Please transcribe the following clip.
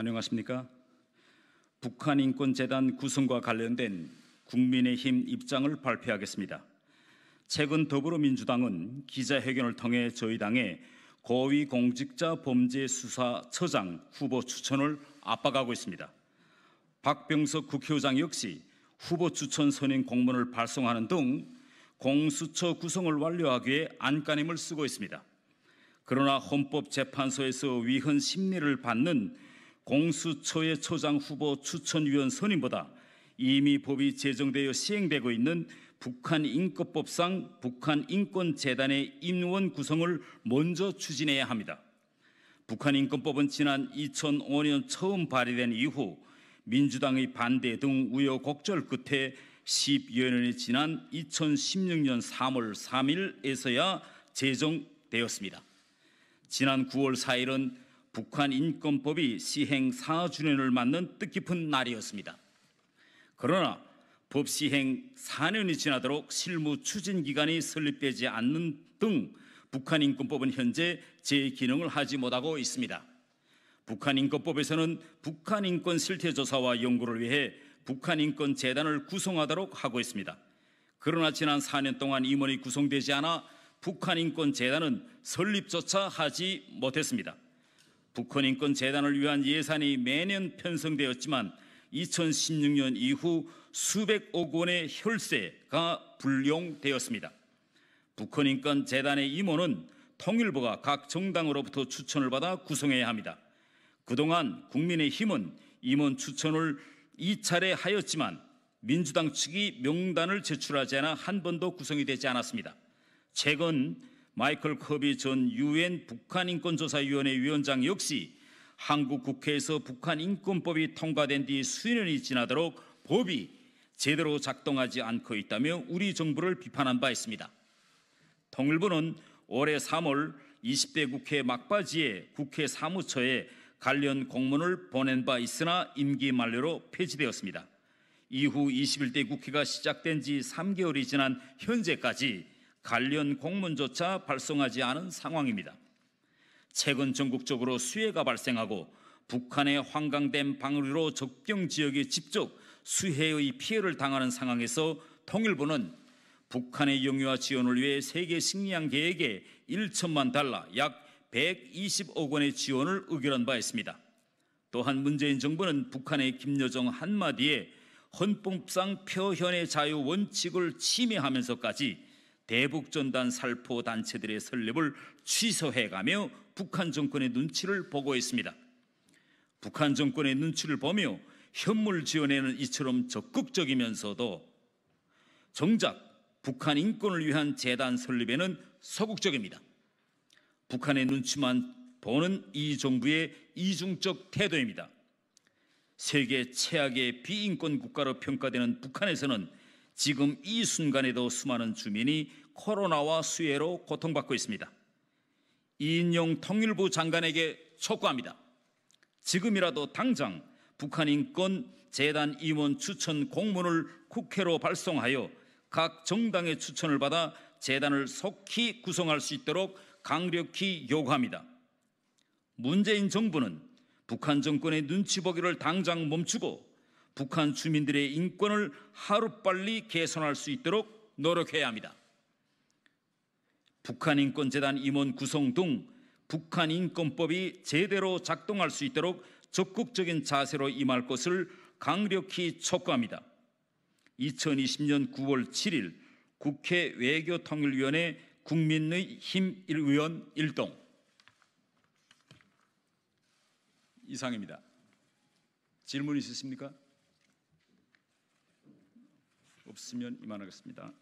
안녕하십니까? 북한인권재단 구성과 관련된 국민의힘 입장을 발표하겠습니다. 최근 더불어민주당은 기자회견을 통해 저희 당에 고위공직자범죄수사처장 후보 추천을 압박하고 있습니다. 박병석 국회의장 역시 후보 추천 선임 공문을 발송하는 등 공수처 구성을 완료하기 위해 안간힘을 쓰고 있습니다. 그러나 헌법재판소에서 위헌 심리를 받는 공수처의 처장 후보 추천위원 선임보다 이미 법이 제정되어 시행되고 있는 북한 인권법상 북한 인권재단의 임원 구성을 먼저 추진해야 합니다. 북한 인권법은 지난 2005년 처음 발의된 이후 민주당의 반대 등 우여곡절 끝에 10여 년이 지난 2016년 3월 3일에서야 제정되었습니다. 지난 9월 4일은 북한 인권법이 시행 4주년을 맞는 뜻깊은 날이었습니다. 그러나 법 시행 4년이 지나도록 실무 추진 기간이 설립되지 않는 등 북한 인권법은 현재 제 기능을 하지 못하고 있습니다. 북한 인권법에서는 북한 인권 실태 조사와 연구를 위해 북한 인권 재단을 구성하도록 하고 있습니다. 그러나 지난 4년 동안 임원이 구성되지 않아 북한 인권 재단은 설립조차 하지 못했습니다. 북한 인권 재단을 위한 예산이 매년 편성되었지만 2016년 이후 수백억 원의 혈세가 불용되었습니다. 북한 인권 재단의 임원은 통일부가 각 정당으로부터 추천을 받아 구성해야 합니다. 그동안 국민의힘은 임원 추천을 2차례 하였지만 민주당 측이 명단을 제출하지 않아 한 번도 구성이 되지 않았습니다. 최근 마이클 커비 전 유엔 북한인권조사위원회 위원장 역시 한국 국회에서 북한 인권법이 통과된 뒤 수년이 지나도록 법이 제대로 작동하지 않고 있다며 우리 정부를 비판한 바 있습니다. 통일부는 올해 3월 20대 국회 막바지에 국회 사무처에 관련 공문을 보낸 바 있으나 임기 만료로 폐지되었습니다. 이후 21대 국회가 시작된 지 3개월이 지난 현재까지 관련 공문조차 발송하지 않은 상황입니다. 최근 전국적으로 수해가 발생하고 북한의 환강된 방류로 접경 지역에 직접 수해의 피해를 당하는 상황에서 통일부는 북한의 영유아 지원을 위해 세계 식량 계획에 1천만 달러 약 120억 원의 지원을 의결한 바 있습니다. 또한 문재인 정부는 북한의 김여정 한마디에 헌법상 표현의 자유 원칙을 침해하면서까지 대북전단 살포 단체들의 설립을 취소해가며 북한 정권의 눈치를 보고 있습니다. 북한 정권의 눈치를 보며 현물 지원에는 이처럼 적극적이면서도 정작 북한 인권을 위한 재단 설립에는 소극적입니다. 북한의 눈치만 보는 이 정부의 이중적 태도입니다. 세계 최악의 비인권 국가로 평가되는 북한에서는 지금 이 순간에도 수많은 주민이 코로나와 수해로 고통받고 있습니다. 이인용 통일부 장관에게 촉구합니다. 지금이라도 당장 북한 인권 재단 임원 추천 공문을 국회로 발송하여 각 정당의 추천을 받아 재단을 속히 구성할 수 있도록 강력히 요구합니다. 문재인 정부는 북한 정권의 눈치 보기를 당장 멈추고 북한 주민들의 인권을 하루빨리 개선할 수 있도록 노력해야 합니다. 북한인권재단 임원 구성 등 북한인권법이 제대로 작동할 수 있도록 적극적인 자세로 임할 것을 강력히 촉구합니다. 2020년 9월 7일 국회 외교통일위원회 국민의 힘1위원1동 이상입니다. 질문 있으십니까? 없으면 이만하겠습니다.